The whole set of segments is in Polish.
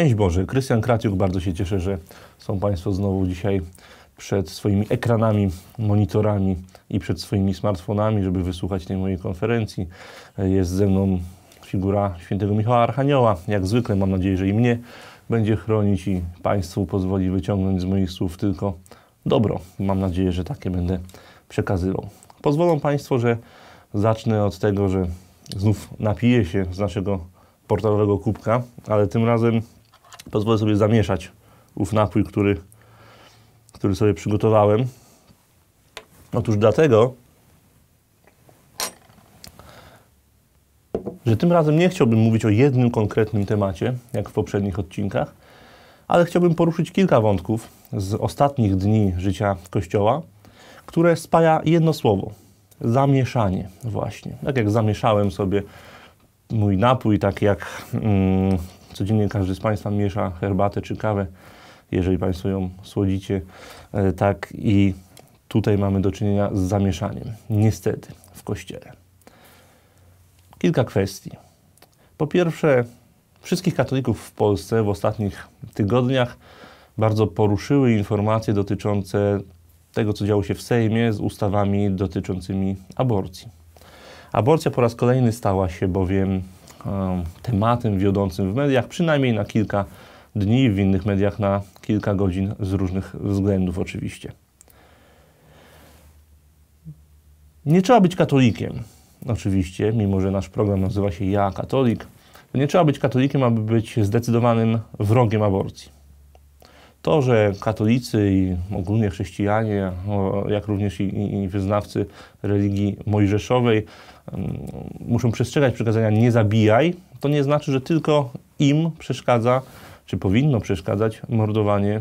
Szczęść Boże. Krystian Kraciuk, bardzo się cieszę, że są Państwo znowu dzisiaj przed swoimi ekranami, monitorami i przed swoimi smartfonami, żeby wysłuchać tej mojej konferencji. Jest ze mną figura świętego Michała Archanioła. Jak zwykle mam nadzieję, że i mnie będzie chronić i Państwu pozwoli wyciągnąć z moich słów tylko dobro. Mam nadzieję, że takie będę przekazywał. Pozwolą Państwo, że zacznę od tego, że znów napiję się z naszego portalowego kubka, ale tym razem pozwolę sobie zamieszać ów napój, który, który sobie przygotowałem. Otóż dlatego, że tym razem nie chciałbym mówić o jednym konkretnym temacie, jak w poprzednich odcinkach, ale chciałbym poruszyć kilka wątków z ostatnich dni życia Kościoła, które spaja jedno słowo zamieszanie, właśnie. Tak jak zamieszałem sobie mój napój, tak jak mm, codziennie każdy z Państwa miesza herbatę czy kawę, jeżeli Państwo ją słodzicie, e, tak i tutaj mamy do czynienia z zamieszaniem, niestety, w Kościele. Kilka kwestii. Po pierwsze, wszystkich katolików w Polsce w ostatnich tygodniach bardzo poruszyły informacje dotyczące tego, co działo się w Sejmie z ustawami dotyczącymi aborcji. Aborcja po raz kolejny stała się bowiem tematem wiodącym w mediach, przynajmniej na kilka dni, w innych mediach na kilka godzin z różnych względów oczywiście. Nie trzeba być katolikiem, oczywiście, mimo że nasz program nazywa się Ja Katolik. Nie trzeba być katolikiem, aby być zdecydowanym wrogiem aborcji. To, że katolicy i ogólnie chrześcijanie, jak również i, wyznawcy religii mojżeszowej mm, muszą przestrzegać przekazania nie zabijaj, to nie znaczy, że tylko im przeszkadza, czy powinno przeszkadzać mordowanie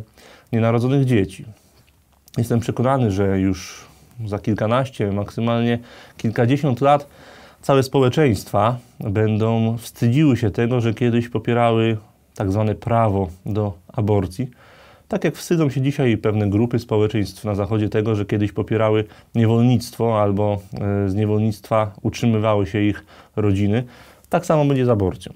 nienarodzonych dzieci. Jestem przekonany, że już za kilkanaście, maksymalnie kilkadziesiąt lat całe społeczeństwa będą wstydziły się tego, że kiedyś popierały tak zwane prawo do aborcji tak jak wstydzą się dzisiaj pewne grupy społeczeństw na Zachodzie tego, że kiedyś popierały niewolnictwo albo e, z niewolnictwa utrzymywały się ich rodziny, tak samo będzie z aborcją.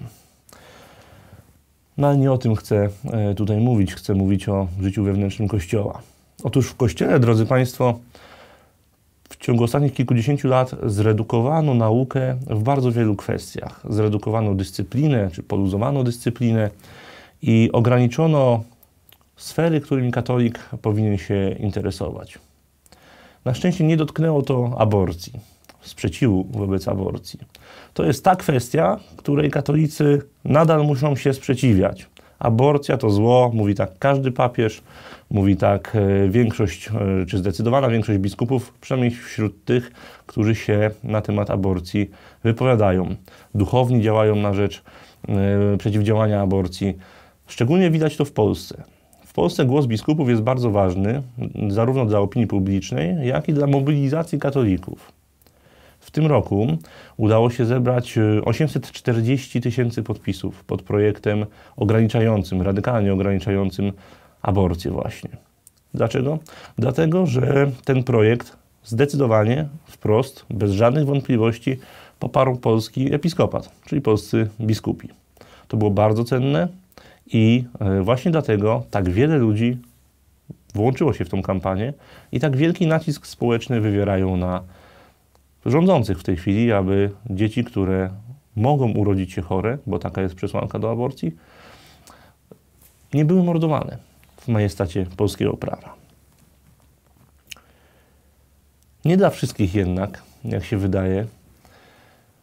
No ale nie o tym chcę e, tutaj mówić, chcę mówić o życiu wewnętrznym Kościoła. Otóż w Kościele, drodzy Państwo, w ciągu ostatnich kilkudziesięciu lat zredukowano naukę w bardzo wielu kwestiach. Zredukowano dyscyplinę, czy poluzowano dyscyplinę i ograniczono sfery, którymi katolik powinien się interesować. Na szczęście nie dotknęło to aborcji, sprzeciwu wobec aborcji. To jest ta kwestia, której katolicy nadal muszą się sprzeciwiać. Aborcja to zło, mówi tak każdy papież, mówi tak e, większość, e, czy zdecydowana większość biskupów, przynajmniej wśród tych, którzy się na temat aborcji wypowiadają. Duchowni działają na rzecz e, przeciwdziałania aborcji. Szczególnie widać to w Polsce. Polsce głos biskupów jest bardzo ważny, zarówno dla opinii publicznej, jak i dla mobilizacji katolików. W tym roku udało się zebrać 840 e, tysięcy podpisów pod projektem ograniczającym, radykalnie ograniczającym aborcję właśnie. Dlaczego? Dlatego, że ten projekt zdecydowanie, wprost, bez żadnych wątpliwości poparł polski episkopat, czyli polscy biskupi. To było bardzo cenne, i e, właśnie dlatego tak wiele ludzi włączyło się w tą kampanię i tak wielki nacisk społeczny wywierają na rządzących w tej chwili, aby dzieci, które mogą urodzić się chore, bo taka jest przesłanka do aborcji, nie były mordowane w majestacie polskiego prawa. Nie dla wszystkich jednak, jak się wydaje,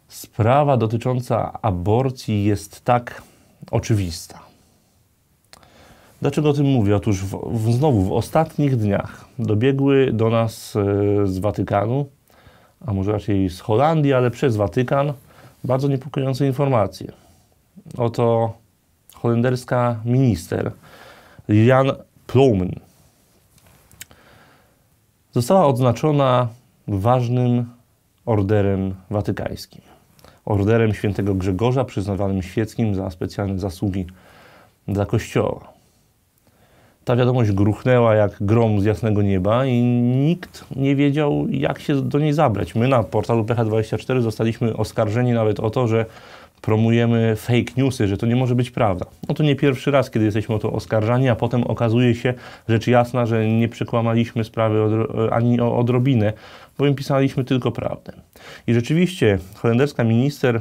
sprawa dotycząca aborcji jest tak oczywista. Dlaczego o tym mówię? Otóż w, w, znowu w ostatnich dniach dobiegły do nas e, z Watykanu, a może raczej z Holandii, ale przez Watykan, bardzo niepokojące informacje. Oto holenderska minister Lilian Ploumen została odznaczona ważnym orderem watykańskim. Orderem świętego Grzegorza, przyznawanym świeckim za specjalne zasługi dla Kościoła ta wiadomość gruchnęła jak grom z jasnego nieba i nikt nie wiedział, jak się do niej zabrać. My na portalu PH24 zostaliśmy oskarżeni nawet o to, że promujemy fake newsy, że to nie może być prawda. No to nie pierwszy raz, kiedy jesteśmy o to oskarżani, a potem okazuje się, rzecz jasna, że nie przekłamaliśmy sprawy odro, ani o odrobinę, bo im pisaliśmy tylko prawdę. I rzeczywiście holenderska minister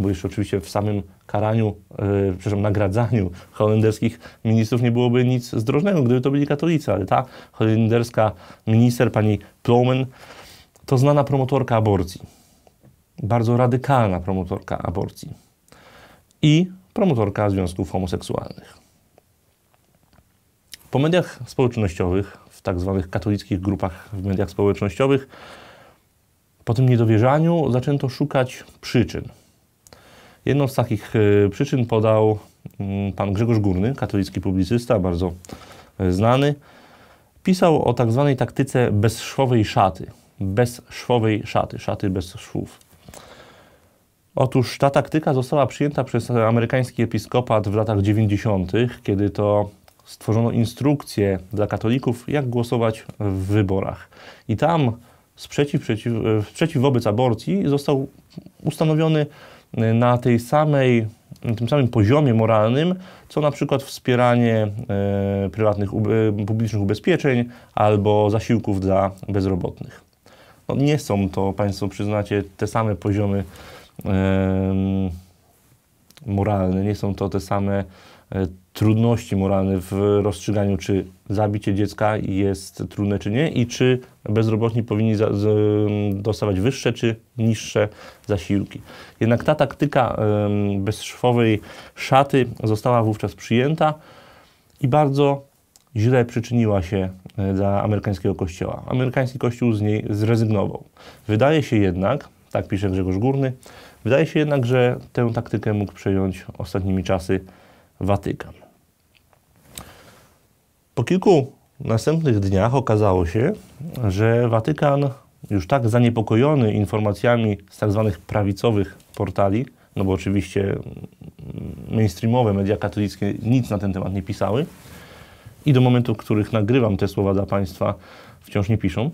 bo jeszcze oczywiście w samym karaniu, yy, przepraszam, nagradzaniu holenderskich ministrów nie byłoby nic zdrożnego, gdyby to byli katolicy, ale ta holenderska minister, pani Ploumen, to znana promotorka aborcji. Bardzo radykalna promotorka aborcji. I promotorka związków homoseksualnych. Po mediach społecznościowych, w tak zwanych katolickich grupach w mediach społecznościowych, po tym niedowierzaniu zaczęto szukać przyczyn – Jedną z takich e, przyczyn podał mm, pan Grzegorz Górny, katolicki publicysta, bardzo e, znany. Pisał o tak zwanej taktyce bezszwowej szaty. Bezszwowej szaty, szaty bez szwów. Otóż ta taktyka została przyjęta przez amerykański episkopat w latach 90., kiedy to stworzono instrukcję dla katolików, jak głosować w wyborach. I tam sprzeciw, przeciw, e, sprzeciw wobec aborcji został ustanowiony Y, na tej samej, tym samym poziomie moralnym, co na przykład wspieranie y, prywatnych, publicznych ubezpieczeń albo zasiłków dla bezrobotnych. No, nie są to, Państwo przyznacie, te same poziomy moralne, nie są to te same e, trudności moralne w rozstrzyganiu, czy zabicie dziecka jest trudne, czy nie, i czy bezrobotni powinni za, z, dostawać wyższe czy niższe zasiłki. Jednak ta taktyka bezszwowej szaty została wówczas przyjęta i bardzo źle przyczyniła się e, dla amerykańskiego kościoła. Amerykański kościół z niej zrezygnował. Wydaje się jednak, tak pisze Grzegorz Górny, wydaje się jednak, że tę taktykę mógł przejąć ostatnimi czasy Watykan. Po kilku następnych dniach okazało się, że Watykan, już tak zaniepokojony informacjami z tzw. Tak prawicowych portali, no bo oczywiście mm, mainstreamowe media katolickie nic na ten temat nie pisały i do momentu, w których nagrywam te słowa dla Państwa, wciąż nie piszą.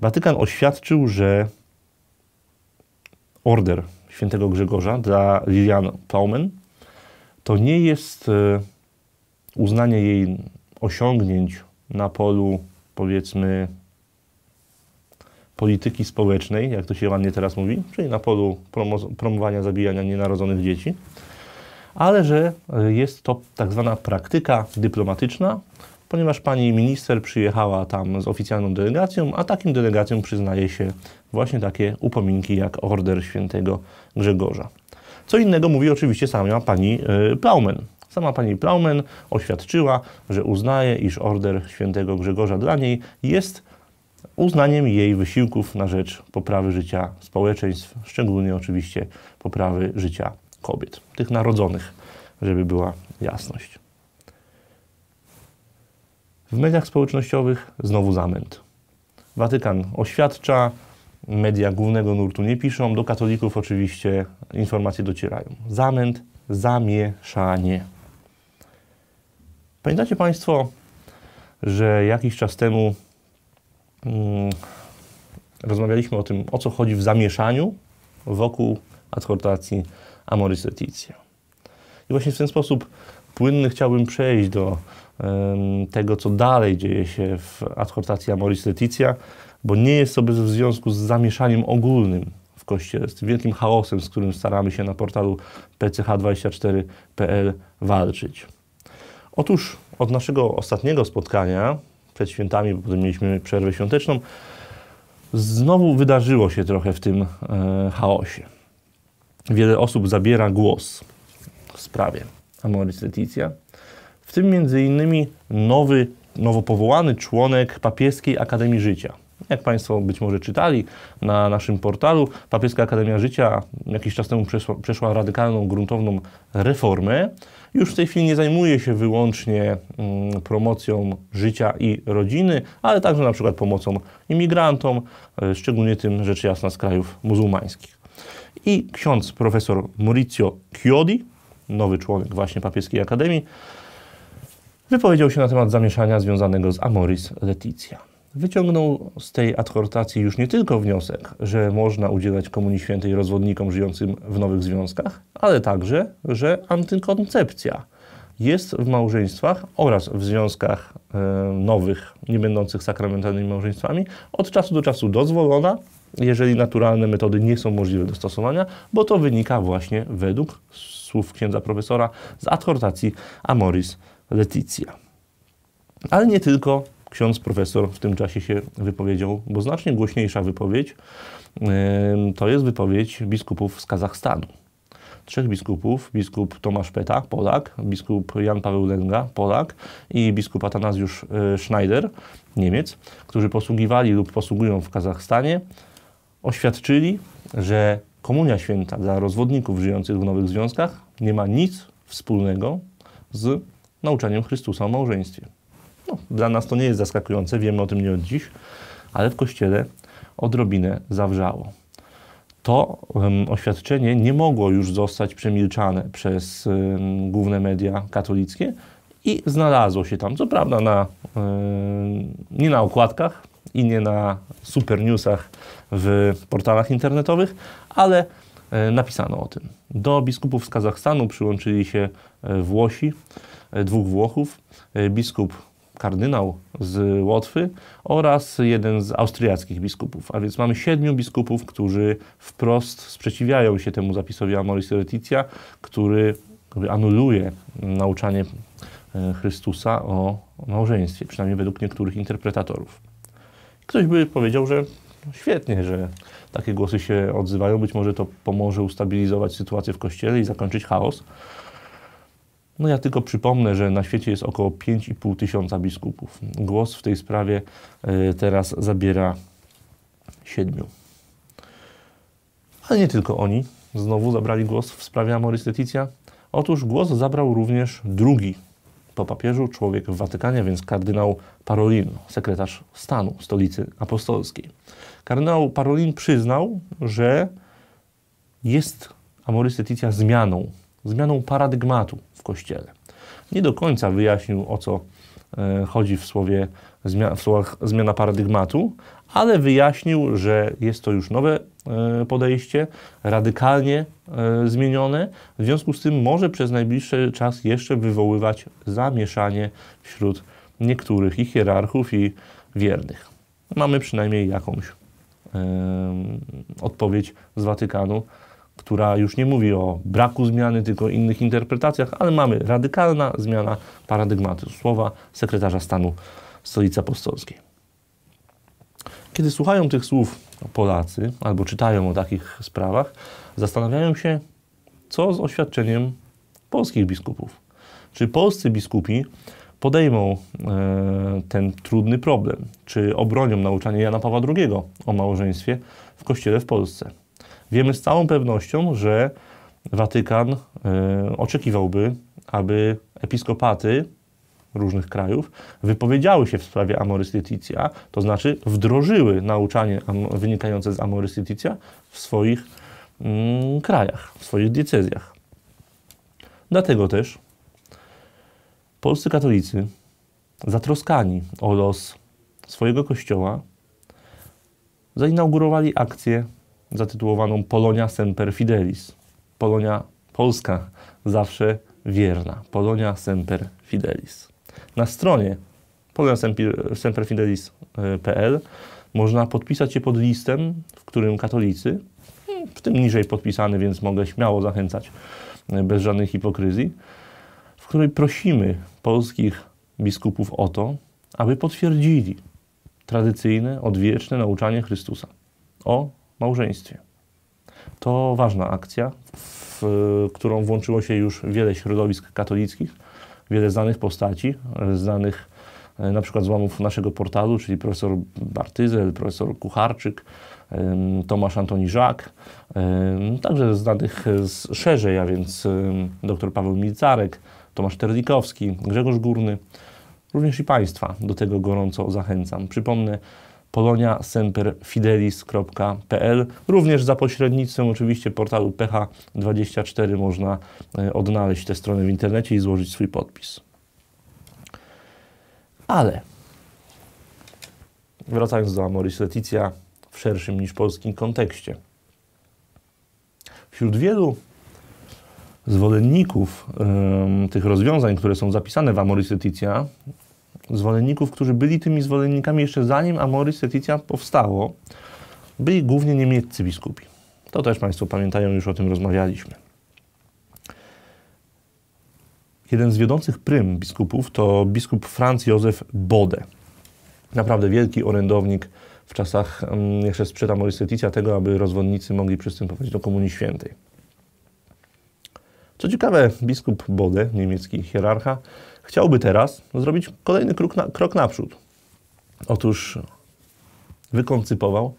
Watykan oświadczył, że order świętego Grzegorza dla Lilian Plaumen to nie jest e, uznanie jej osiągnięć na polu, powiedzmy, polityki społecznej, jak to się ładnie teraz mówi, czyli na polu promowania zabijania nienarodzonych dzieci, ale że e, jest to tak zwana praktyka dyplomatyczna, ponieważ pani minister przyjechała tam z oficjalną delegacją, a takim delegacjom przyznaje się właśnie takie upominki jak order świętego Grzegorza. Co innego mówi oczywiście sama pani e, Plaumen. Sama pani Plaumen oświadczyła, że uznaje, iż order świętego Grzegorza dla niej jest uznaniem jej wysiłków na rzecz poprawy życia społeczeństw, szczególnie oczywiście poprawy życia kobiet, tych narodzonych, żeby była jasność. W mediach społecznościowych znowu zamęt. Watykan oświadcza, media głównego nurtu nie piszą, do katolików oczywiście informacje docierają. Zamęt, zamieszanie. Pamiętacie Państwo, że jakiś czas temu mm, rozmawialiśmy o tym, o co chodzi w zamieszaniu wokół adhortacji Amoris Leticia. I właśnie w ten sposób płynny chciałbym przejść do tego, co dalej dzieje się w adhortacji Amoris Leticia, bo nie jest to bez w związku z zamieszaniem ogólnym w Kościele, z tym wielkim chaosem, z którym staramy się na portalu pch24.pl walczyć. Otóż od naszego ostatniego spotkania przed świętami, bo potem mieliśmy przerwę świąteczną, znowu wydarzyło się trochę w tym e, chaosie. Wiele osób zabiera głos w sprawie Amoris Leticia w tym m.in. nowy, nowo powołany członek Papieskiej Akademii Życia. Jak Państwo być może czytali na naszym portalu, Papieska Akademia Życia jakiś czas temu przeszła, przeszła radykalną, gruntowną reformę. Już w tej chwili nie zajmuje się wyłącznie mm, promocją życia i rodziny, ale także na przykład pomocą imigrantom, y, szczególnie tym rzecz jasna z krajów muzułmańskich. I ksiądz profesor Maurizio Chiodi, nowy członek właśnie Papieskiej Akademii, Wypowiedział się na temat zamieszania związanego z Amoris Leticia. Wyciągnął z tej adhortacji już nie tylko wniosek, że można udzielać Komunii Świętej rozwodnikom żyjącym w nowych związkach, ale także, że antykoncepcja jest w małżeństwach oraz w związkach e, nowych, nie będących sakramentalnymi małżeństwami, od czasu do czasu dozwolona, jeżeli naturalne metody nie są możliwe do stosowania, bo to wynika właśnie według słów księdza profesora z adhortacji Amoris Leticja. Ale nie tylko ksiądz profesor w tym czasie się wypowiedział, bo znacznie głośniejsza wypowiedź to jest wypowiedź biskupów z Kazachstanu. Trzech biskupów, biskup Tomasz Peta, Polak, biskup Jan Paweł Lęga, Polak i biskup Atanazjusz e, Schneider, Niemiec, którzy posługiwali lub posługują w Kazachstanie, oświadczyli, że Komunia Święta dla rozwodników żyjących w nowych związkach nie ma nic wspólnego z nauczaniem Chrystusa o małżeństwie. No, dla nas to nie jest zaskakujące, wiemy o tym nie od dziś, ale w Kościele odrobinę zawrzało. To um, oświadczenie nie mogło już zostać przemilczane przez um, główne media katolickie i znalazło się tam, co prawda na, um, nie na okładkach i nie na super newsach w portalach internetowych, ale e, napisano o tym. Do biskupów z Kazachstanu przyłączyli się e, Włosi, E, dwóch Włochów, e, biskup kardynał z Łotwy oraz jeden z austriackich biskupów. A więc mamy siedmiu biskupów, którzy wprost sprzeciwiają się temu zapisowi Amoris Laetitia, który anuluje nauczanie e, Chrystusa o małżeństwie, przynajmniej według niektórych interpretatorów. Ktoś by powiedział, że świetnie, że takie głosy się odzywają, być może to pomoże ustabilizować sytuację w kościele i zakończyć chaos. No ja tylko przypomnę, że na świecie jest około 5,5 tysiąca biskupów. Głos w tej sprawie e, teraz zabiera siedmiu. Ale nie tylko oni znowu zabrali głos w sprawie Amoris Leticia. Otóż głos zabrał również drugi po papieżu człowiek w Watykanie, więc kardynał Parolin, sekretarz stanu stolicy apostolskiej. Kardynał Parolin przyznał, że jest Amoris Leticia zmianą zmianą paradygmatu w Kościele. Nie do końca wyjaśnił, o co e, chodzi w, słowie, w słowach zmiana paradygmatu, ale wyjaśnił, że jest to już nowe e, podejście, radykalnie e, zmienione, w związku z tym może przez najbliższy czas jeszcze wywoływać zamieszanie wśród niektórych i hierarchów, i wiernych. Mamy przynajmniej jakąś odpowiedź z Watykanu która już nie mówi o braku zmiany, tylko o innych interpretacjach, ale mamy radykalna zmiana paradygmatu. Słowa sekretarza stanu Stolicy Apostolskiej. Kiedy słuchają tych słów Polacy albo czytają o takich sprawach, zastanawiają się, co z oświadczeniem polskich biskupów. Czy polscy biskupi podejmą e, ten trudny problem? Czy obronią nauczanie Jana Pawła II o małżeństwie w kościele w Polsce? Wiemy z całą pewnością, że Watykan e, oczekiwałby, aby episkopaty różnych krajów wypowiedziały się w sprawie Amoris Laetitia, to znaczy wdrożyły nauczanie wynikające z Amoris Laetitia w swoich mm, krajach, w swoich diecezjach. Dlatego też polscy katolicy zatroskani o los swojego kościoła zainaugurowali akcję zatytułowaną Polonia Semper Fidelis. Polonia Polska zawsze wierna. Polonia Semper Fidelis. Na stronie poloniasemperfidelis.pl e, można podpisać się pod listem, w którym katolicy, hmm, w tym niżej podpisany, więc mogę śmiało zachęcać e, bez żadnej hipokryzji, w której prosimy polskich biskupów o to, aby potwierdzili tradycyjne, odwieczne nauczanie Chrystusa o małżeństwie. To ważna akcja, w którą włączyło się już wiele środowisk katolickich, wiele znanych postaci, znanych e, na przykład z łamów naszego portalu, czyli profesor Bartyzel, profesor Kucharczyk, Tomasz Antoni Żak, także znanych szerzej, a więc dr Paweł Milcarek, Tomasz Terlikowski, Grzegorz Górny, również i Państwa do tego gorąco zachęcam. Przypomnę, poloniasemperfidelis.pl. Również za pośrednictwem oczywiście portalu PH24 można e, odnaleźć tę stronę w internecie i złożyć swój podpis. Ale wracając do Amoris Leticia w szerszym niż polskim kontekście. Wśród wielu zwolenników um, tych rozwiązań, które są zapisane w Amoris Leticia, zwolenników, którzy byli tymi zwolennikami jeszcze zanim Amoris Letitia powstało, byli głównie niemieccy biskupi. To też Państwo pamiętają, już o tym rozmawialiśmy. Jeden z wiodących prym biskupów to biskup Franz Józef Bode. Naprawdę wielki orędownik w czasach mm, jeszcze sprzed Amoris Letitia tego, aby rozwodnicy mogli przystępować do Komunii Świętej. Co ciekawe, biskup Bode, niemiecki hierarcha, chciałby teraz zrobić kolejny krok, na, krok naprzód. Otóż wykoncypował,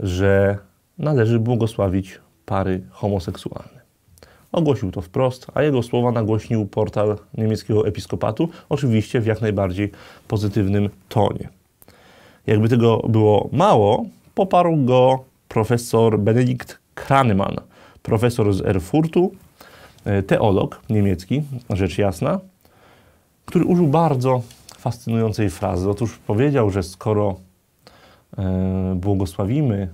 że należy błogosławić pary homoseksualne. Ogłosił to wprost, a jego słowa nagłośnił portal niemieckiego episkopatu, oczywiście w jak najbardziej pozytywnym tonie. Jakby tego było mało, poparł go profesor Benedikt Kranemann, profesor z Erfurtu, e, teolog niemiecki, rzecz jasna, który użył bardzo fascynującej frazy. Otóż powiedział, że skoro e, błogosławimy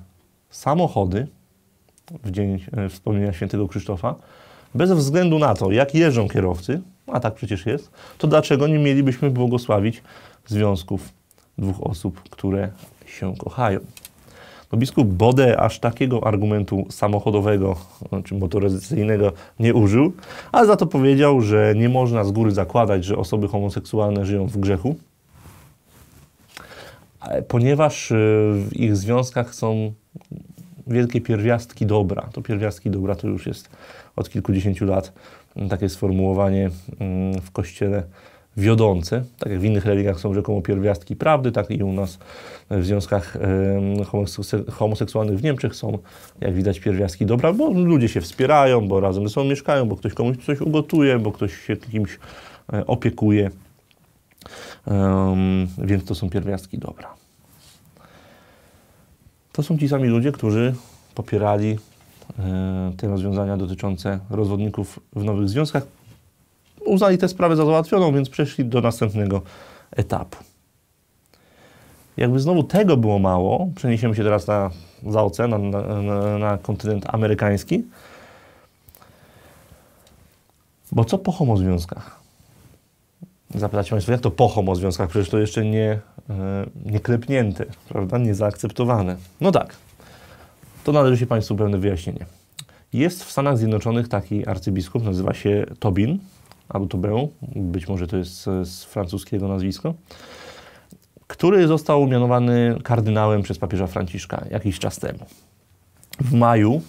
samochody w dzień e, wspomnienia świętego Krzysztofa, bez względu na to, jak jeżdżą kierowcy, a tak przecież jest, to dlaczego nie mielibyśmy błogosławić związków dwóch osób, które się kochają? No biskup Bode aż takiego argumentu samochodowego no, czy motoryzacyjnego nie użył, ale za to powiedział, że nie można z góry zakładać, że osoby homoseksualne żyją w grzechu, ponieważ y, w ich związkach są wielkie pierwiastki dobra. To pierwiastki dobra to już jest od kilkudziesięciu lat mm, takie sformułowanie mm, w kościele wiodące, tak jak w innych religiach są rzekomo pierwiastki prawdy, tak i u nas w związkach homoseksualnych w Niemczech są, jak widać, pierwiastki dobra, bo ludzie się wspierają, bo razem ze sobą mieszkają, bo ktoś komuś coś ugotuje, bo ktoś się kimś e, opiekuje. Um, więc to są pierwiastki dobra. To są ci sami ludzie, którzy popierali e, te rozwiązania dotyczące rozwodników w nowych związkach, uznali tę sprawę za załatwioną, więc przeszli do następnego etapu. Jakby znowu tego było mało, przeniesiemy się teraz na, za ocean, na, na, na kontynent amerykański. Bo co po homozwiązkach? Zapytacie Państwo, jak to po homozwiązkach? Przecież to jeszcze nie, e, nie klepnięte, prawda? Nie zaakceptowane. No tak, to należy się Państwu pewne wyjaśnienie. Jest w Stanach Zjednoczonych taki arcybiskup, nazywa się Tobin albo to był, być może to jest e, z francuskiego nazwisko, który został mianowany kardynałem przez papieża Franciszka jakiś czas temu. W maju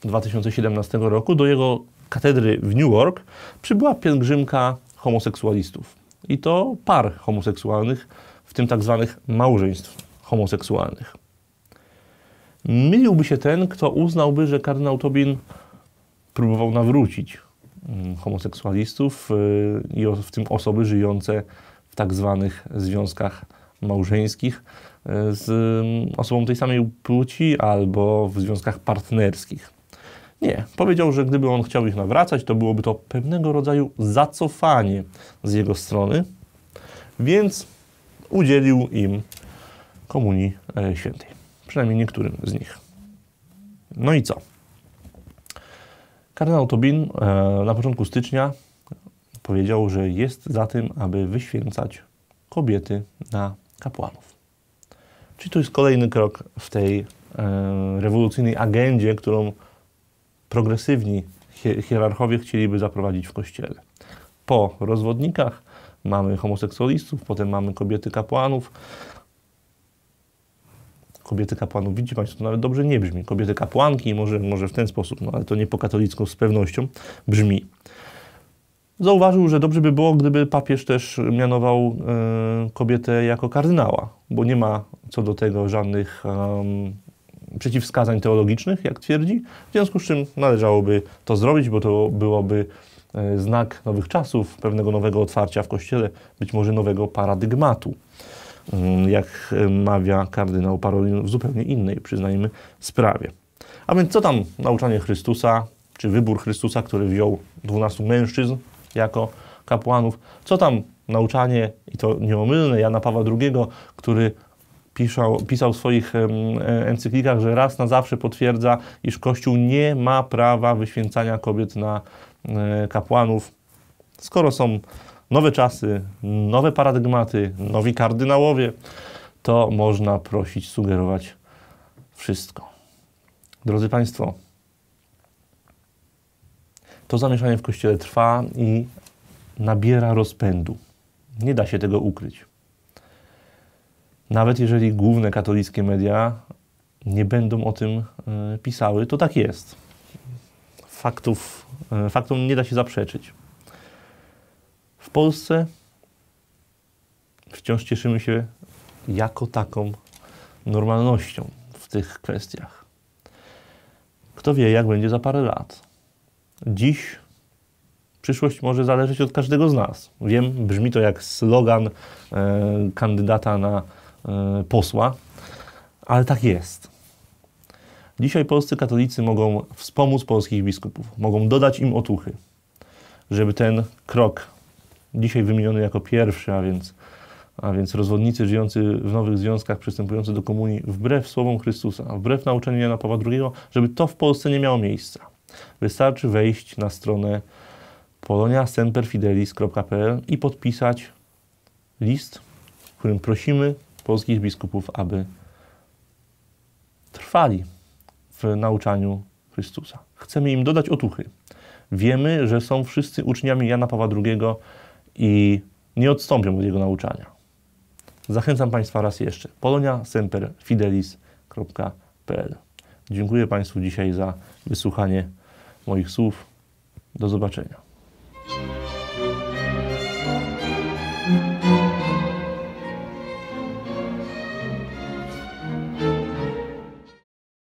2017 roku do jego katedry w New York przybyła pielgrzymka homoseksualistów. I to par homoseksualnych, w tym tak zwanych małżeństw homoseksualnych. Myliłby się ten, kto uznałby, że kardynał Tobin próbował nawrócić Mm, homoseksualistów y, i w tym osoby żyjące w tak zwanych związkach małżeńskich y, z mm, osobą tej samej płci albo w związkach partnerskich. Nie, powiedział, że gdyby on chciał ich nawracać, to byłoby to pewnego rodzaju zacofanie z jego strony, więc udzielił im Komunii e, Świętej, przynajmniej niektórym z nich. No i co? Kardynał Tobin e, na początku stycznia powiedział, że jest za tym, aby wyświęcać kobiety na kapłanów. Czyli to jest kolejny krok w tej e, rewolucyjnej agendzie, którą progresywni hierarchowie chcieliby zaprowadzić w kościele. Po rozwodnikach mamy homoseksualistów, potem mamy kobiety kapłanów, kobiety kapłanów, widzi Państwo, to nawet dobrze nie brzmi. Kobiety kapłanki, może, może w ten sposób, no ale to nie po katolicku z pewnością brzmi. Zauważył, że dobrze by było, gdyby papież też mianował e, kobietę jako kardynała, bo nie ma co do tego żadnych przeciwwskazań teologicznych, jak twierdzi. W związku z czym należałoby to zrobić, bo to byłoby e, znak nowych czasów, pewnego nowego otwarcia w kościele, być może nowego paradygmatu. Mm, jak e, mawia kardynał Parolin w zupełnie innej, przyznajmy, sprawie. A więc co tam nauczanie Chrystusa, czy wybór Chrystusa, który wziął 12 mężczyzn jako kapłanów, co tam nauczanie, i to nieomylne, Jana Pawła II, który pisał, pisał w swoich e, encyklikach, że raz na zawsze potwierdza, iż Kościół nie ma prawa wyświęcania kobiet na e, kapłanów, skoro są nowe czasy, nowe paradygmaty, nowi kardynałowie, to można prosić, sugerować wszystko. Drodzy Państwo, to zamieszanie w kościele trwa i nabiera rozpędu. Nie da się tego ukryć. Nawet jeżeli główne katolickie media nie będą o tym e, pisały, to tak jest. Faktów, e, faktom nie da się zaprzeczyć. W Polsce wciąż cieszymy się jako taką normalnością w tych kwestiach. Kto wie, jak będzie za parę lat. Dziś przyszłość może zależeć od każdego z nas. Wiem, brzmi to jak slogan e, kandydata na e, posła, ale tak jest. Dzisiaj polscy katolicy mogą wspomóc polskich biskupów, mogą dodać im otuchy, żeby ten krok dzisiaj wymieniony jako pierwszy, a więc, a więc rozwodnicy żyjący w nowych związkach, przystępujący do komunii wbrew słowom Chrystusa, wbrew nauczeniu Jana Pawła II, żeby to w Polsce nie miało miejsca. Wystarczy wejść na stronę poloniasemperfidelis.pl i podpisać list, w którym prosimy polskich biskupów, aby trwali w nauczaniu Chrystusa. Chcemy im dodać otuchy. Wiemy, że są wszyscy uczniami Jana Pawła II, i nie odstąpią od jego nauczania. Zachęcam Państwa raz jeszcze. Polonia Semper Fidelis.pl Dziękuję Państwu dzisiaj za wysłuchanie moich słów. Do zobaczenia.